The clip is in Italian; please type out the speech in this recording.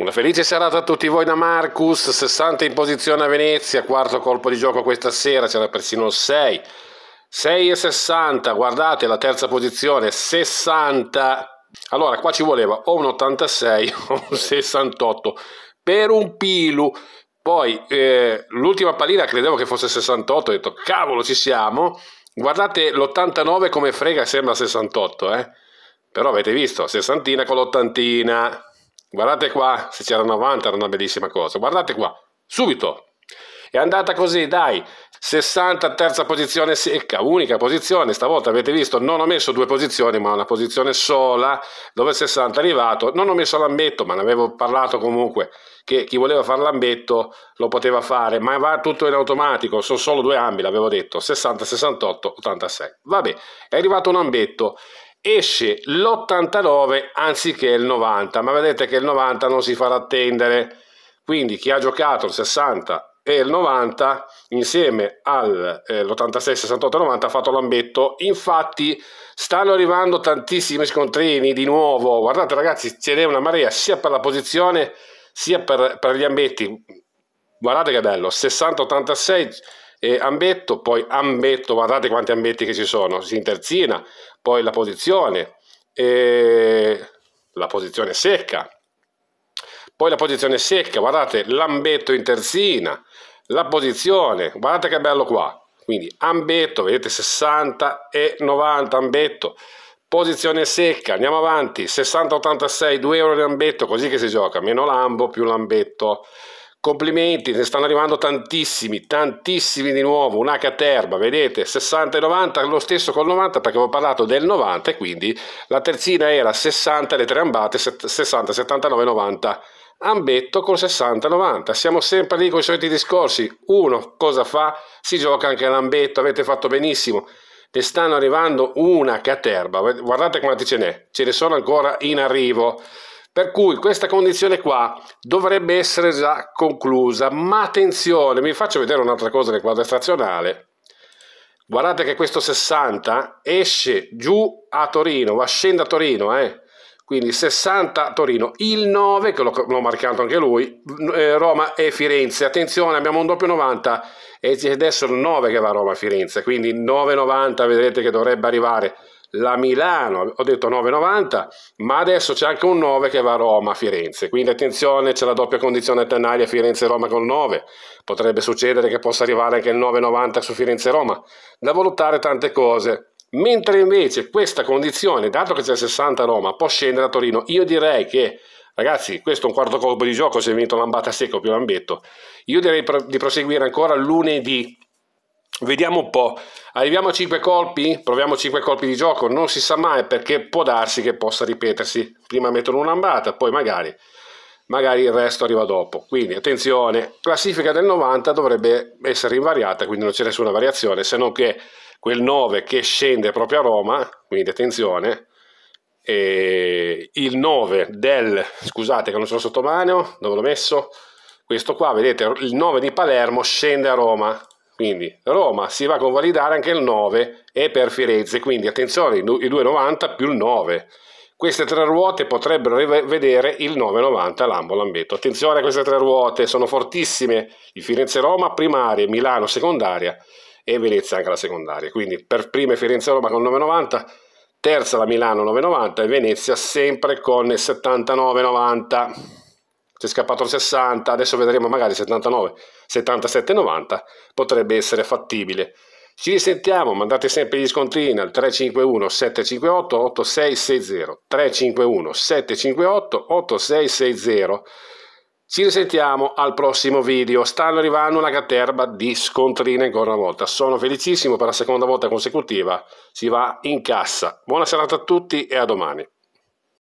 Una felice serata a tutti voi da Marcus, 60 in posizione a Venezia, quarto colpo di gioco questa sera, c'era persino 6. 6 e 60, guardate la terza posizione, 60. Allora qua ci voleva o un 86 o un 68 per un pilu. Poi eh, l'ultima pallina credevo che fosse 68, ho detto cavolo ci siamo. Guardate l'89 come frega sembra 68, eh? Però avete visto, sessantina con l'ottantina. Guardate qua, se c'era 90 era una bellissima cosa. Guardate qua, subito. È andata così, dai. 60 terza posizione secca, unica posizione. Stavolta avete visto, non ho messo due posizioni, ma una posizione sola dove il 60 è arrivato. Non ho messo l'ambetto, ma ne avevo parlato comunque che chi voleva fare l'ambetto lo poteva fare, ma va tutto in automatico, sono solo due ambi, l'avevo detto, 60, 68, 86. Vabbè, è arrivato un ambetto esce l'89 anziché il 90, ma vedete che il 90 non si farà attendere, quindi chi ha giocato il 60 e il 90 insieme all'86, eh, 68 90 ha fatto l'ambetto, infatti stanno arrivando tantissimi scontrini di nuovo, guardate ragazzi ce n'è una marea sia per la posizione sia per, per gli ambetti, guardate che bello, 60-86 eh, ambetto, poi ambetto, guardate quanti ambetti che ci sono, si interzina, poi la posizione, eh, la posizione secca, poi la posizione secca, guardate l'ambetto in terzina, la posizione, guardate che bello qua, quindi ambetto, vedete 60 e 90 ambetto, posizione secca, andiamo avanti, 60-86, 2 euro di ambetto, così che si gioca, meno lambo più lambetto. Complimenti, ne stanno arrivando tantissimi, tantissimi di nuovo, una caterba, vedete, 60 e 90, lo stesso col 90 perché avevo parlato del 90 e quindi la terzina era 60 le tre ambate, 60, 79, 90. Ambetto col 60-90, siamo sempre lì con i soliti discorsi, uno cosa fa? Si gioca anche l'ambetto, avete fatto benissimo, ne stanno arrivando una caterba, guardate quanti ce n'è, ce ne sono ancora in arrivo. Per cui questa condizione qua dovrebbe essere già conclusa, ma attenzione, vi faccio vedere un'altra cosa nel quadro stazionale. Guardate che questo 60 esce giù a Torino, va scende a Torino, eh? quindi 60 Torino, il 9 che l'ho marcato anche lui, eh, Roma e Firenze, attenzione abbiamo un doppio 90 e adesso il 9 che va a Roma e Firenze, quindi 9,90 vedrete che dovrebbe arrivare la Milano, ho detto 9,90, ma adesso c'è anche un 9 che va a Roma, e Firenze, quindi attenzione, c'è la doppia condizione tenaglia Firenze-Roma con 9, potrebbe succedere che possa arrivare anche il 9,90 su Firenze-Roma, da valutare tante cose. Mentre invece questa condizione, dato che c'è 60 a Roma, può scendere a Torino, io direi che, ragazzi, questo è un quarto colpo di gioco, se è vinto Lambata secco più Lambetto, io direi di proseguire ancora lunedì. Vediamo un po', arriviamo a 5 colpi? Proviamo 5 colpi di gioco, non si sa mai perché può darsi che possa ripetersi. Prima mettono un'ambata, poi magari, magari il resto arriva dopo. Quindi attenzione, classifica del 90 dovrebbe essere invariata, quindi non c'è nessuna variazione, se non che quel 9 che scende proprio a Roma, quindi attenzione, il 9 del, scusate che non sono sottomano, dove l'ho messo? Questo qua, vedete, il 9 di Palermo scende a Roma, quindi Roma si va a convalidare anche il 9 e per Firenze, quindi attenzione, i 2,90 più il 9. Queste tre ruote potrebbero vedere il 9,90 Lambo Lambetto. Attenzione a queste tre ruote, sono fortissime. Il Firenze-Roma primaria, Milano secondaria e Venezia anche la secondaria. Quindi per prima Firenze-Roma con 9,90, terza la Milano 9,90 e Venezia sempre con 79,90. C'è scappato il 60, adesso vedremo magari 79, 77,90 potrebbe essere fattibile. Ci risentiamo, mandate sempre gli scontrini al 351 758 8660, 351 758 8660. Ci risentiamo al prossimo video. Stanno arrivando una caterba di scontrine ancora una volta. Sono felicissimo per la seconda volta consecutiva. Si va in cassa. Buona serata a tutti e a domani.